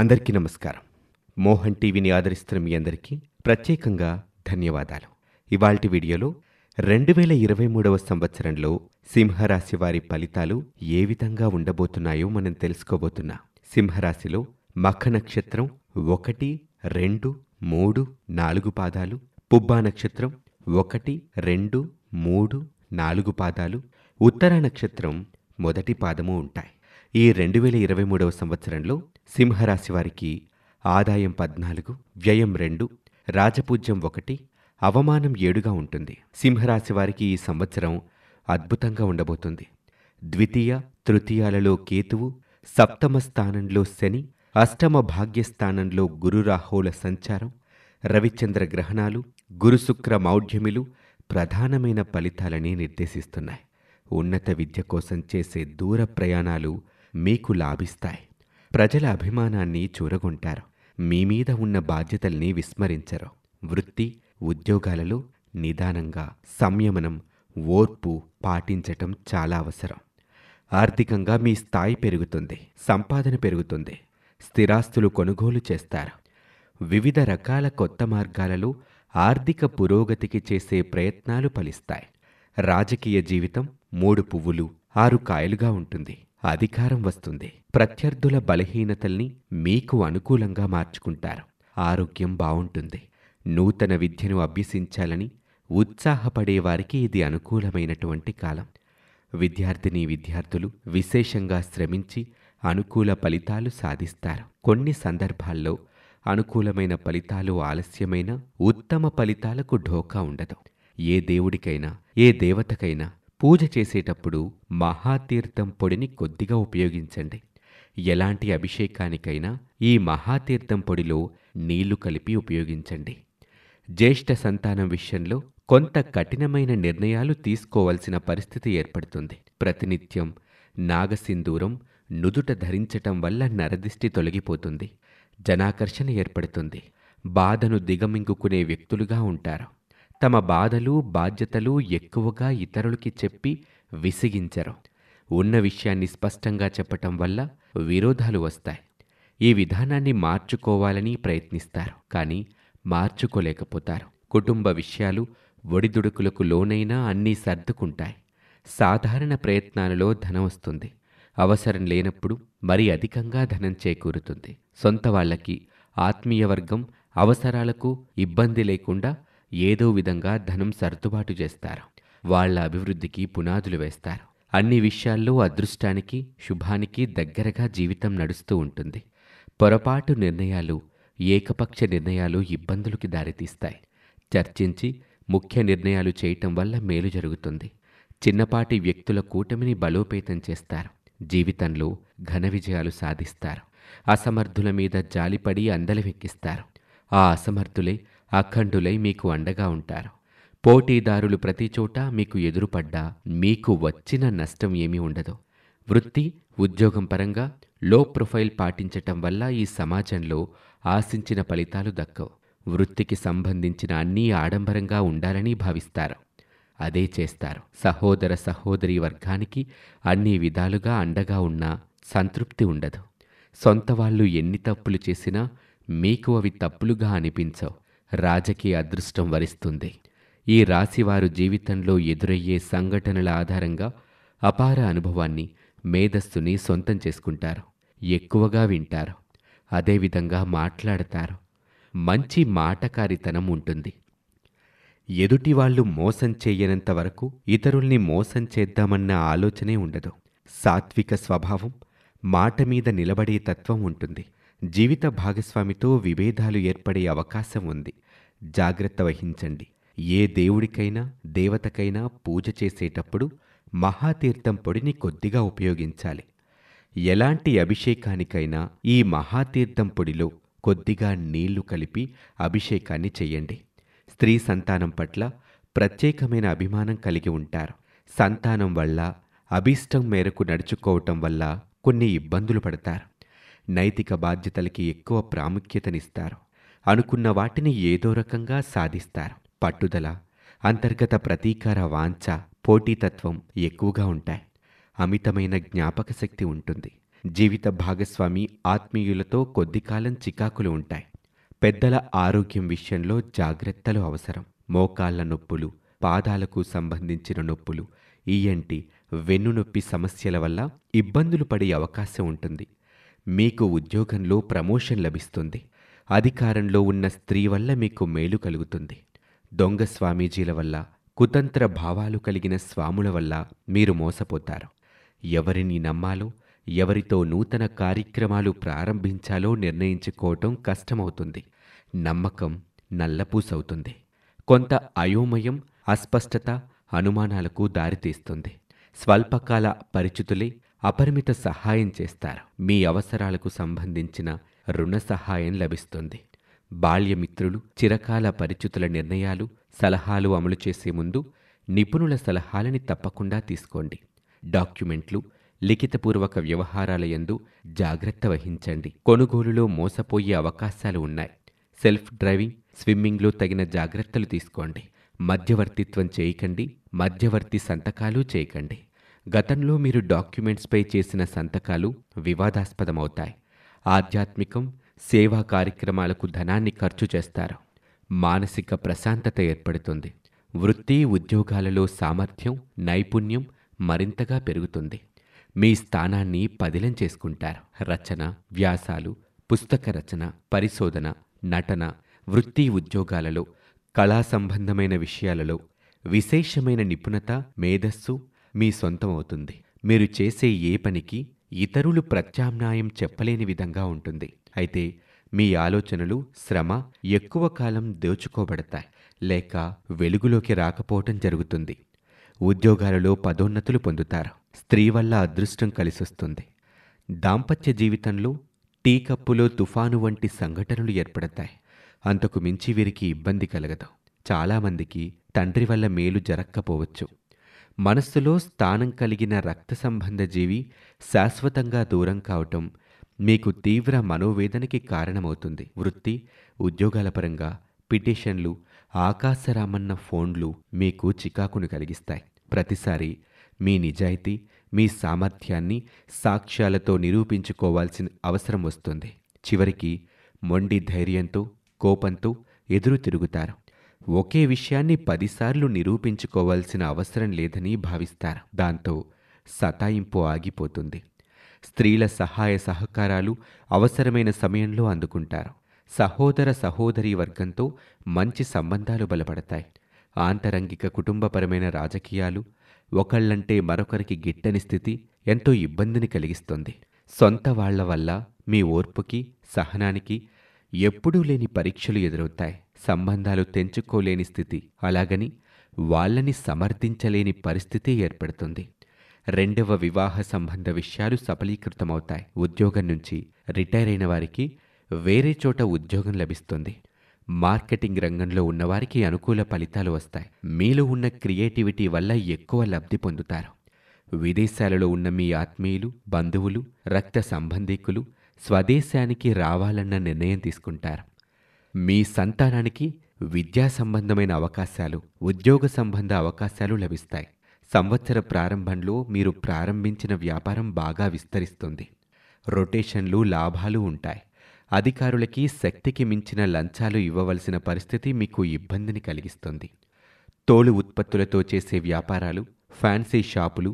అందరికీ నమస్కారం మోహన్ టీవీని ఆదరిస్తున్న మీ అందరికీ ప్రత్యేకంగా ధన్యవాదాలు ఇవాల్టి వీడియోలో రెండు వేల ఇరవై మూడవ సంవత్సరంలో సింహరాశి వారి ఫలితాలు ఏ విధంగా ఉండబోతున్నాయో మనం తెలుసుకోబోతున్నా సింహరాశిలో మఖ నక్షత్రం ఒకటి రెండు మూడు నాలుగు పాదాలు పుబ్బా నక్షత్రం ఒకటి రెండు మూడు నాలుగు పాదాలు ఉత్తర నక్షత్రం మొదటి పాదము ఉంటాయి ఈ రెండు వేల ఇరవై మూడవ సంవత్సరంలో సింహరాశి వారికి ఆదాయం పద్నాలుగు వ్యయం రెండు రాజపూజ్యం ఒకటి అవమానం ఏడుగా ఉంటుంది సింహరాశి వారికి ఈ సంవత్సరం అద్భుతంగా ఉండబోతుంది ద్వితీయ తృతీయాలలో కేతువు సప్తమ స్థానంలో శని అష్టమ భాగ్యస్థానంలో గురురాహోల సంచారం రవిచంద్ర గ్రహణాలు గురుశుక్ర మౌఢ్యమిలు ప్రధానమైన ఫలితాలని నిర్దేశిస్తున్నాయి ఉన్నత విద్య కోసం చేసే దూర ప్రయాణాలు మీకు లాభిస్తాయి ప్రజల అభిమానాన్ని చూరగొంటారు మీ మీద ఉన్న బాధ్యతల్ని విస్మరించరు వృత్తి ఉద్యోగాలలో నిదానంగా సంయమనం ఓర్పు పాటించటం చాలా అవసరం ఆర్థికంగా మీ స్థాయి పెరుగుతుంది సంపాదన పెరుగుతుంది స్థిరాస్తులు కొనుగోలు చేస్తారు వివిధ రకాల కొత్త మార్గాలలో ఆర్థిక పురోగతికి చేసే ప్రయత్నాలు ఫలిస్తాయి రాజకీయ జీవితం మూడు పువ్వులు ఆరు కాయలుగా ఉంటుంది అధికారం వస్తుంది ప్రత్యర్థుల బలహీనతల్ని మీకు అనుకూలంగా మార్చుకుంటారు ఆరోగ్యం బావుంటుంది నూతన విద్యను అభ్యసించాలని ఉత్సాహపడేవారికి ఇది అనుకూలమైనటువంటి కాలం విద్యార్థిని విద్యార్థులు విశేషంగా శ్రమించి అనుకూల ఫలితాలు సాధిస్తారు కొన్ని సందర్భాల్లో అనుకూలమైన ఫలితాలు ఆలస్యమైన ఉత్తమ ఫలితాలకు ఢోకా ఉండదు ఏ దేవుడికైనా ఏ దేవతకైనా పూజ చేసేటప్పుడు మహాతీర్థం పొడిని కొద్దిగా ఉపయోగించండి ఎలాంటి అభిషేకానికైనా ఈ మహాతీర్థం పొడిలో నీళ్లు కలిపి ఉపయోగించండి జ్యేష్ఠ సంతానం విషయంలో కొంత కఠినమైన నిర్ణయాలు తీసుకోవాల్సిన పరిస్థితి ఏర్పడుతుంది ప్రతినిత్యం నాగసింధూరం నుదుట ధరించటం వల్ల నరదిష్టి తొలగిపోతుంది జనాకర్షణ ఏర్పడుతుంది బాధను దిగమింగుకునే వ్యక్తులుగా ఉంటారు తమ బాధలు బాధ్యతలు ఎక్కువగా ఇతరులకి చెప్పి విసిగించరు ఉన్న విషయాన్ని స్పష్టంగా చెప్పటం వల్ల విరోధాలు వస్తాయి ఈ విధానాన్ని మార్చుకోవాలని ప్రయత్నిస్తారు కానీ మార్చుకోలేకపోతారు కుటుంబ విషయాలు ఒడిదుడుకులకు లోనైనా అన్నీ సర్దుకుంటాయి సాధారణ ప్రయత్నాలలో ధనం వస్తుంది అవసరం లేనప్పుడు మరీ అధికంగా ధనం చేకూరుతుంది సొంత వాళ్ళకి ఆత్మీయ వర్గం అవసరాలకు ఇబ్బంది లేకుండా ఏదో విధంగా ధనం సర్దుబాటు చేస్తారు వాళ్ల అభివృద్ధికి పునాదులు వేస్తారు అన్ని విషయాల్లో అదృష్టానికి శుభానికి దగ్గరగా జీవితం నడుస్తూ ఉంటుంది పొరపాటు నిర్ణయాలు ఏకపక్ష నిర్ణయాలు ఇబ్బందులకి దారితీస్తాయి చర్చించి ముఖ్య నిర్ణయాలు చేయటం వల్ల మేలు జరుగుతుంది చిన్నపాటి వ్యక్తుల కూటమిని బలోపేతం చేస్తారు జీవితంలో ఘన విజయాలు సాధిస్తారు అసమర్థుల మీద జాలిపడి వెక్కిస్తారు ఆ అసమర్థులే అఖండులై మీకు అండగా ఉంటారు పోటీదారులు ప్రతిచోట మీకు ఎదురుపడ్డా మీకు వచ్చిన నష్టం ఏమీ ఉండదు వృత్తి ఉద్యోగం పరంగా లో ప్రొఫైల్ పాటించటం వల్ల ఈ సమాజంలో ఆశించిన ఫలితాలు దక్కవు వృత్తికి సంబంధించిన అన్నీ ఆడంబరంగా ఉండాలని భావిస్తారు అదే చేస్తారు సహోదర సహోదరి వర్గానికి అన్ని విధాలుగా అండగా ఉన్నా సంతృప్తి ఉండదు సొంత వాళ్ళు ఎన్ని తప్పులు చేసినా మీకు అవి తప్పులుగా అనిపించవు రాజకీయ అదృష్టం వరిస్తుంది ఈ రాశివారు జీవితంలో ఎదురయ్యే సంఘటనల ఆధారంగా అపార అనుభవాన్ని మేధస్సుని సొంతం చేసుకుంటారు ఎక్కువగా వింటారు అదేవిధంగా మాట్లాడతారు మంచి మాటకారితనం ఉంటుంది ఎదుటివాళ్లు మోసం చేయనంత వరకు ఇతరుల్ని మోసం చేద్దామన్న ఆలోచనే ఉండదు సాత్విక స్వభావం మాట మీద నిలబడే తత్వం ఉంటుంది జీవిత భాగస్వామితో విభేదాలు ఏర్పడే అవకాశం ఉంది జాగ్రత్త వహించండి ఏ దేవుడికైనా దేవతకైనా పూజ చేసేటప్పుడు మహాతీర్థం పొడిని కొద్దిగా ఉపయోగించాలి ఎలాంటి అభిషేకానికైనా ఈ మహాతీర్థం పొడిలో కొద్దిగా నీళ్లు కలిపి అభిషేకాన్ని చేయండి స్త్రీ సంతానం పట్ల ప్రత్యేకమైన అభిమానం కలిగి ఉంటారు సంతానం వల్ల అభిష్టం మేరకు నడుచుకోవటం వల్ల కొన్ని ఇబ్బందులు పడతారు నైతిక బాధ్యతలకి ఎక్కువ ప్రాముఖ్యతనిస్తారు అనుకున్న వాటిని ఏదో రకంగా సాధిస్తారు పట్టుదల అంతర్గత ప్రతీకార వాంఛ పోటీతత్వం ఎక్కువగా ఉంటాయి అమితమైన జ్ఞాపక శక్తి ఉంటుంది జీవిత భాగస్వామి ఆత్మీయులతో కొద్దికాలం చికాకులు ఉంటాయి పెద్దల ఆరోగ్యం విషయంలో జాగ్రత్తలు అవసరం మోకాళ్ల నొప్పులు పాదాలకు సంబంధించిన నొప్పులు ఈఎన్టి వెన్నునొప్పి సమస్యల వల్ల ఇబ్బందులు పడే అవకాశం ఉంటుంది మీకు ఉద్యోగంలో ప్రమోషన్ లభిస్తుంది అధికారంలో ఉన్న స్త్రీ వల్ల మీకు మేలు కలుగుతుంది దొంగ స్వామీజీల వల్ల కుతంత్ర భావాలు కలిగిన స్వాముల వల్ల మీరు మోసపోతారు ఎవరిని నమ్మాలో ఎవరితో నూతన కార్యక్రమాలు ప్రారంభించాలో నిర్ణయించుకోవటం కష్టమవుతుంది నమ్మకం నల్లపూసవుతుంది కొంత అయోమయం అస్పష్టత అనుమానాలకు దారితీస్తుంది స్వల్పకాల పరిచితులే అపరిమిత సహాయం చేస్తారు మీ అవసరాలకు సంబంధించిన రుణ సహాయం లభిస్తుంది బాల్యమిత్రులు చిరకాల పరిచితుల నిర్ణయాలు సలహాలు అమలు చేసే ముందు నిపుణుల సలహాలని తప్పకుండా తీసుకోండి డాక్యుమెంట్లు లిఖితపూర్వక వ్యవహారాల యందు జాగ్రత్త వహించండి కొనుగోలులో మోసపోయే అవకాశాలు ఉన్నాయి సెల్ఫ్ డ్రైవింగ్ స్విమ్మింగ్లో తగిన జాగ్రత్తలు తీసుకోండి మధ్యవర్తిత్వం చేయకండి మధ్యవర్తి సంతకాలు చేయకండి గతంలో మీరు డాక్యుమెంట్స్పై చేసిన సంతకాలు వివాదాస్పదమవుతాయి ఆధ్యాత్మికం సేవా కార్యక్రమాలకు ధనాన్ని ఖర్చు చేస్తారు మానసిక ప్రశాంతత ఏర్పడుతుంది వృత్తి ఉద్యోగాలలో సామర్థ్యం నైపుణ్యం మరింతగా పెరుగుతుంది మీ స్థానాన్ని పదిలం చేసుకుంటారు రచన వ్యాసాలు పుస్తక రచన పరిశోధన నటన వృత్తి ఉద్యోగాలలో కళా సంబంధమైన విషయాలలో విశేషమైన నిపుణత మేధస్సు మీ సొంతమవుతుంది మీరు చేసే ఏ పనికి ఇతరులు ప్రత్యామ్నాయం చెప్పలేని విధంగా ఉంటుంది అయితే మీ ఆలోచనలు శ్రమ ఎక్కువ కాలం దోచుకోబడతాయి లేక వెలుగులోకి రాకపోవటం జరుగుతుంది ఉద్యోగాలలో పదోన్నతులు పొందుతారు స్త్రీ వల్ల అదృష్టం కలిసొస్తుంది దాంపత్య జీవితంలో టీ కప్పులో తుఫాను వంటి సంఘటనలు ఏర్పడతాయి అంతకు మించి వీరికి ఇబ్బంది కలగదు చాలామందికి తండ్రి వల్ల మేలు జరక్కపోవచ్చు మనస్సులో స్థానం కలిగిన రక్త సంబంధ జీవి శాశ్వతంగా దూరం కావటం మీకు తీవ్ర మనోవేదనకి కారణమవుతుంది వృత్తి ఉద్యోగాల పరంగా పిటిషన్లు ఆకాశరామన్న ఫోన్లు మీకు చికాకును కలిగిస్తాయి ప్రతిసారి మీ నిజాయితీ మీ సామర్థ్యాన్ని సాక్ష్యాలతో నిరూపించుకోవాల్సిన అవసరం వస్తుంది చివరికి మొండి ధైర్యంతో కోపంతో ఎదురు తిరుగుతారు ఒకే విషయాన్ని పదిసార్లు నిరూపించుకోవాల్సిన అవసరం లేదని భావిస్తారు దాంతో సతాయింపు ఆగిపోతుంది స్త్రీల సహాయ సహకారాలు అవసరమైన సమయంలో అందుకుంటారు సహోదర సహోదరి వర్గంతో మంచి సంబంధాలు బలపడతాయి ఆంతరంగిక కుటుంబపరమైన రాజకీయాలు ఒకళ్ళంటే మరొకరికి గిట్టని స్థితి ఎంతో ఇబ్బందిని కలిగిస్తుంది సొంత వాళ్ల వల్ల మీ ఓర్పుకి సహనానికి ఎప్పుడూ లేని పరీక్షలు ఎదురవుతాయి సంబంధాలు తెంచుకోలేని స్థితి అలాగని వాళ్ళని సమర్థించలేని పరిస్థితి ఏర్పడుతుంది రెండవ వివాహ సంబంధ విషయాలు సఫలీకృతమవుతాయి ఉద్యోగం నుంచి రిటైర్ అయిన వారికి వేరే చోట ఉద్యోగం లభిస్తుంది మార్కెటింగ్ రంగంలో ఉన్నవారికి అనుకూల ఫలితాలు వస్తాయి మీలో ఉన్న క్రియేటివిటీ వల్ల ఎక్కువ లబ్ధి పొందుతారు విదేశాలలో ఉన్న మీ ఆత్మీయులు బంధువులు రక్త సంబంధికులు స్వదేశానికి రావాలన్న నిర్ణయం తీసుకుంటారు మీ సంతానానికి విద్యా సంబంధమైన అవకాశాలు ఉద్యోగ సంబంధ అవకాశాలు లభిస్తాయి సంవత్సర ప్రారంభంలో మీరు ప్రారంభించిన వ్యాపారం బాగా విస్తరిస్తుంది రొటేషన్లు లాభాలు ఉంటాయి అధికారులకి శక్తికి మించిన లంచాలు ఇవ్వవలసిన పరిస్థితి మీకు ఇబ్బందిని కలిగిస్తుంది తోలు ఉత్పత్తులతో చేసే వ్యాపారాలు ఫ్యాన్సీ షాపులు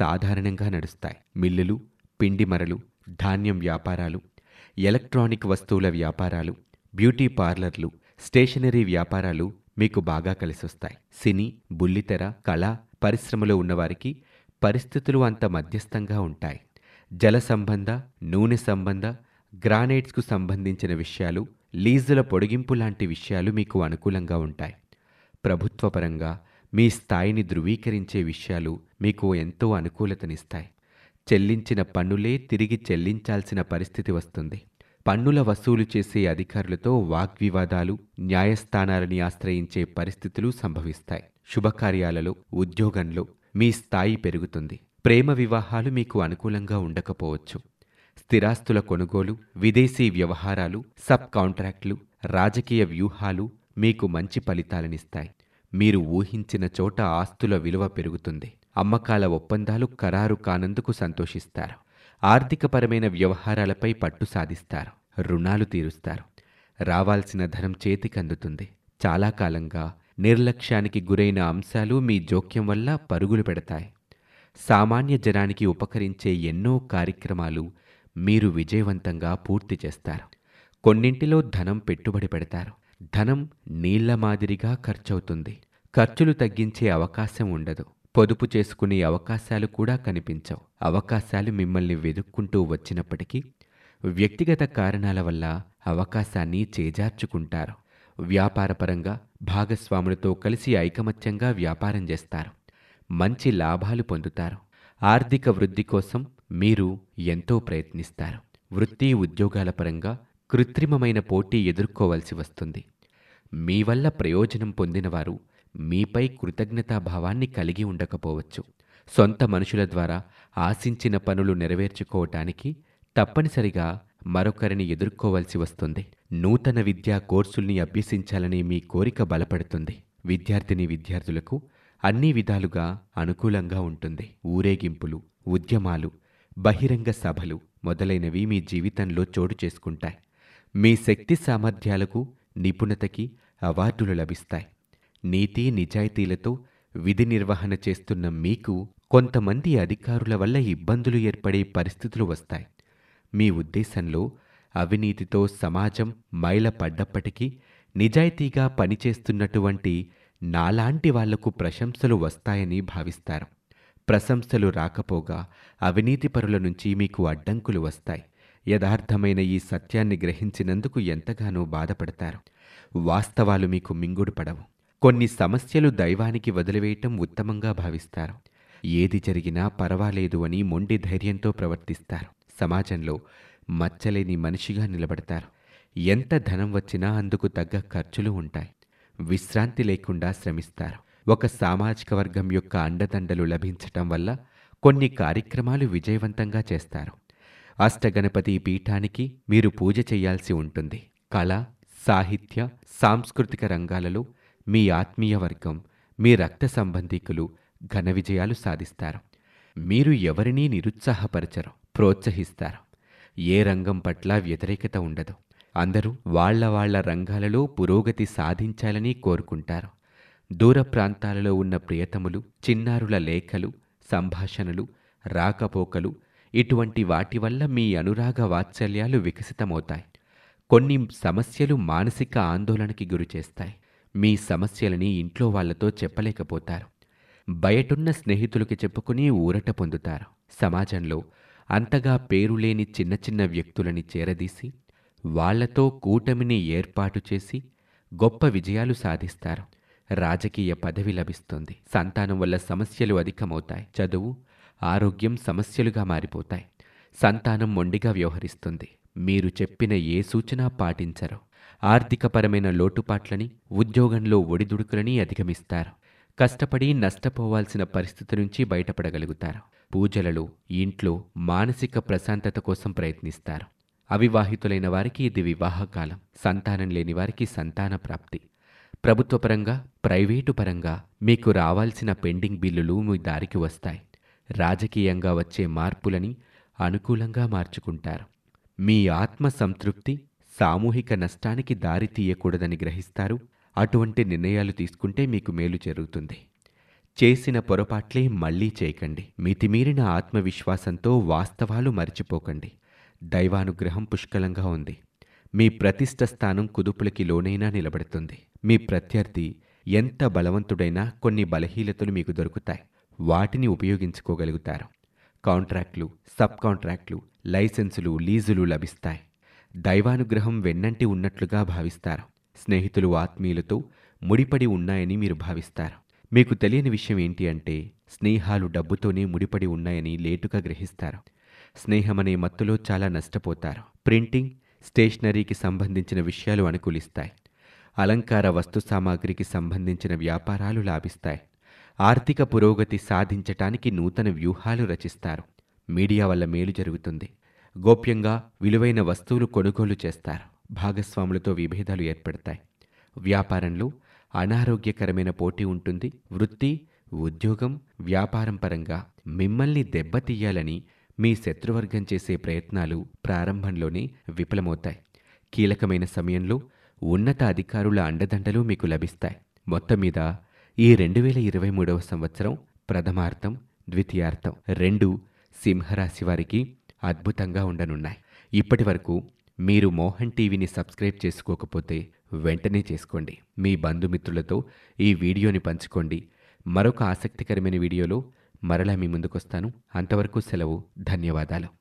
సాధారణంగా నడుస్తాయి మిల్లులు పిండిమరలు ధాన్యం వ్యాపారాలు ఎలక్ట్రానిక్ వస్తువుల వ్యాపారాలు బ్యూటీ పార్లర్లు స్టేషనరీ వ్యాపారాలు మీకు బాగా కలిసొస్తాయి సినీ బుల్లితెర కళ పరిశ్రమలో ఉన్నవారికి పరిస్థితులు అంత మధ్యస్థంగా ఉంటాయి జల సంబంధ నూనె సంబంధ గ్రానైట్స్కు సంబంధించిన విషయాలు లీజుల పొడిగింపు లాంటి విషయాలు మీకు అనుకూలంగా ఉంటాయి ప్రభుత్వపరంగా మీ స్థాయిని ధృవీకరించే విషయాలు మీకు ఎంతో అనుకూలతనిస్తాయి చెల్లించిన పన్నులే తిరిగి చెల్లించాల్సిన పరిస్థితి వస్తుంది పన్నుల వసూలు చేసే అధికారులతో వాగ్వివాదాలు న్యాయస్థానాలని ఆశ్రయించే పరిస్థితులు సంభవిస్తాయి శుభకార్యాలలో ఉద్యోగంలో మీ స్థాయి పెరుగుతుంది ప్రేమ వివాహాలు మీకు అనుకూలంగా ఉండకపోవచ్చు స్థిరాస్తుల కొనుగోలు విదేశీ వ్యవహారాలు సబ్ కాంట్రాక్టులు రాజకీయ వ్యూహాలు మీకు మంచి ఫలితాలనిస్తాయి మీరు ఊహించిన చోట ఆస్తుల విలువ పెరుగుతుంది అమ్మకాల ఒప్పందాలు ఖరారు కానందుకు సంతోషిస్తారు ఆర్థికపరమైన వ్యవహారాలపై పట్టు సాధిస్తారు రుణాలు తీరుస్తారు రావాల్సిన ధనం చేతికి అందుతుంది చాలా కాలంగా నిర్లక్ష్యానికి గురైన అంశాలు మీ జోక్యం వల్ల పరుగులు పెడతాయి సామాన్య జనానికి ఉపకరించే ఎన్నో కార్యక్రమాలు మీరు విజయవంతంగా పూర్తి చేస్తారు కొన్నింటిలో ధనం పెట్టుబడి పెడతారు ధనం నీళ్ల మాదిరిగా ఖర్చవుతుంది ఖర్చులు తగ్గించే అవకాశం ఉండదు పొదుపు చేసుకునే అవకాశాలు కూడా కనిపించవు అవకాశాలు మిమ్మల్ని వెదుక్కుంటూ వచ్చినప్పటికీ వ్యక్తిగత కారణాల వల్ల అవకాశాన్ని చేజార్చుకుంటారు వ్యాపారపరంగా భాగస్వాములతో కలిసి ఐకమత్యంగా వ్యాపారం చేస్తారు మంచి లాభాలు పొందుతారు ఆర్థిక వృద్ధి కోసం మీరు ఎంతో ప్రయత్నిస్తారు వృత్తి ఉద్యోగాల పరంగా కృత్రిమమైన పోటీ ఎదుర్కోవలసి వస్తుంది మీ వల్ల ప్రయోజనం పొందినవారు మీపై కృతజ్ఞతాభావాన్ని కలిగి ఉండకపోవచ్చు సొంత మనుషుల ద్వారా ఆశించిన పనులు నెరవేర్చుకోవటానికి తప్పనిసరిగా మరొకరిని ఎదుర్కోవలసి వస్తుంది నూతన విద్యా కోర్సుల్ని అభ్యసించాలనే మీ కోరిక బలపడుతుంది విద్యార్థిని విద్యార్థులకు అన్ని విధాలుగా అనుకూలంగా ఉంటుంది ఊరేగింపులు ఉద్యమాలు బహిరంగ సభలు మొదలైనవి మీ జీవితంలో చోటు చేసుకుంటాయి మీ శక్తి సామర్థ్యాలకు నిపుణతకి అవార్డులు లభిస్తాయి నీతి నిజాయితీలతో విధి నిర్వహణ చేస్తున్న మీకు కొంతమంది అధికారుల వల్ల ఇబ్బందులు ఏర్పడే పరిస్థితులు వస్తాయి మీ ఉద్దేశంలో అవినీతితో సమాజం మైలపడ్డప్పటికీ నిజాయితీగా పనిచేస్తున్నటువంటి నాలాంటి వాళ్లకు ప్రశంసలు వస్తాయని భావిస్తారు ప్రశంసలు రాకపోగా అవినీతిపరుల నుంచి మీకు అడ్డంకులు వస్తాయి యథార్థమైన ఈ సత్యాన్ని గ్రహించినందుకు ఎంతగానో బాధపడతారు వాస్తవాలు మీకు మింగుడు పడవు కొన్ని సమస్యలు దైవానికి వదిలివేయటం ఉత్తమంగా భావిస్తారు ఏది జరిగినా పర్వాలేదు అని మొండి ధైర్యంతో ప్రవర్తిస్తారు సమాజంలో మచ్చలేని మనిషిగా నిలబడతారు ఎంత ధనం వచ్చినా అందుకు తగ్గ ఖర్చులు ఉంటాయి విశ్రాంతి లేకుండా శ్రమిస్తారు ఒక సామాజిక వర్గం యొక్క అండదండలు లభించటం వల్ల కొన్ని కార్యక్రమాలు విజయవంతంగా చేస్తారు అష్టగణపతి పీఠానికి మీరు పూజ చేయాల్సి ఉంటుంది కళ సాహిత్య సాంస్కృతిక రంగాలలో మీ ఆత్మీయ వర్గం మీ రక్త సంబంధికులు ఘన విజయాలు సాధిస్తారు మీరు ఎవరినీ నిరుత్సాహపరచరు ప్రోత్సహిస్తారు ఏ రంగం పట్ల వ్యతిరేకత ఉండదు అందరూ వాళ్ల వాళ్ల రంగాలలో పురోగతి సాధించాలని కోరుకుంటారు దూర ప్రాంతాలలో ఉన్న ప్రియతములు చిన్నారుల లేఖలు సంభాషణలు రాకపోకలు ఇటువంటి వాటి వల్ల మీ అనురాగ వాత్సల్యాలు వికసితమవుతాయి కొన్ని సమస్యలు మానసిక ఆందోళనకి గురిచేస్తాయి మీ సమస్యలని ఇంట్లో వాళ్లతో చెప్పలేకపోతారు బయటున్న స్నేహితులకి చెప్పుకుని ఊరట పొందుతారు సమాజంలో అంతగా పేరులేని చిన్న చిన్న వ్యక్తులని చేరదీసి వాళ్లతో కూటమిని ఏర్పాటు చేసి గొప్ప విజయాలు సాధిస్తారు రాజకీయ పదవి లభిస్తుంది సంతానం వల్ల సమస్యలు అధికమవుతాయి చదువు ఆరోగ్యం సమస్యలుగా మారిపోతాయి సంతానం మొండిగా వ్యవహరిస్తుంది మీరు చెప్పిన ఏ సూచన పాటించరు ఆర్థికపరమైన లోటుపాట్లని ఉద్యోగంలో ఒడిదుడుకులని అధిగమిస్తారు కష్టపడి నష్టపోవాల్సిన పరిస్థితి నుంచి బయటపడగలుగుతారు పూజలలో ఇంట్లో మానసిక ప్రశాంతత కోసం ప్రయత్నిస్తారు అవివాహితులైన వారికి ఇది వివాహకాలం సంతానం లేని వారికి సంతాన ప్రాప్తి ప్రభుత్వపరంగా ప్రైవేటు పరంగా మీకు రావాల్సిన పెండింగ్ బిల్లులు మీ దారికి వస్తాయి రాజకీయంగా వచ్చే మార్పులని అనుకూలంగా మార్చుకుంటారు మీ ఆత్మ సంతృప్తి సామూహిక నష్టానికి దారి తీయకూడదని గ్రహిస్తారు అటువంటి నిర్ణయాలు తీసుకుంటే మీకు మేలు జరుగుతుంది చేసిన పొరపాట్లే మళ్లీ చేయకండి మితిమీరిన ఆత్మవిశ్వాసంతో వాస్తవాలు మరిచిపోకండి దైవానుగ్రహం పుష్కలంగా ఉంది మీ ప్రతిష్ట స్థానం కుదుపులకి లోనైనా నిలబడుతుంది మీ ప్రత్యర్థి ఎంత బలవంతుడైనా కొన్ని బలహీనతలు మీకు దొరుకుతాయి వాటిని ఉపయోగించుకోగలుగుతారు కాంట్రాక్ట్లు సబ్ కాంట్రాక్ట్లు లైసెన్సులు లీజులు లభిస్తాయి దైవానుగ్రహం వెన్నంటి ఉన్నట్లుగా భావిస్తారు స్నేహితులు ఆత్మీయులతో ముడిపడి ఉన్నాయని మీరు భావిస్తారు మీకు తెలియని విషయం ఏంటి అంటే స్నేహాలు డబ్బుతోనే ముడిపడి ఉన్నాయని లేటుగా గ్రహిస్తారు స్నేహమనే మత్తులో చాలా నష్టపోతారు ప్రింటింగ్ స్టేషనరీకి సంబంధించిన విషయాలు అనుకూలిస్తాయి అలంకార వస్తు సామాగ్రికి సంబంధించిన వ్యాపారాలు లాభిస్తాయి ఆర్థిక పురోగతి సాధించటానికి నూతన వ్యూహాలు రచిస్తారు మీడియా వల్ల మేలు జరుగుతుంది గోప్యంగా విలువైన వస్తువులు కొనుగోలు చేస్తారు భాగస్వాములతో విభేదాలు ఏర్పడతాయి వ్యాపారంలో అనారోగ్యకరమైన పోటీ ఉంటుంది వృత్తి ఉద్యోగం వ్యాపారం పరంగా మిమ్మల్ని దెబ్బతీయాలని మీ శత్రువర్గం చేసే ప్రయత్నాలు ప్రారంభంలోనే విఫలమవుతాయి కీలకమైన సమయంలో ఉన్నత అధికారుల అండదండలు మీకు లభిస్తాయి మొత్తం మీద ఈ రెండు వేల ఇరవై మూడవ సంవత్సరం ప్రథమార్థం ద్వితీయార్థం రెండు సింహరాశి వారికి అద్భుతంగా ఉండనున్నాయి ఇప్పటి వరకు మీరు మోహన్ టీవీని సబ్స్క్రైబ్ చేసుకోకపోతే వెంటనే చేసుకోండి మీ బంధుమిత్రులతో ఈ వీడియోని పంచుకోండి మరొక ఆసక్తికరమైన వీడియోలో మరలా మీ ముందుకొస్తాను అంతవరకు సెలవు ధన్యవాదాలు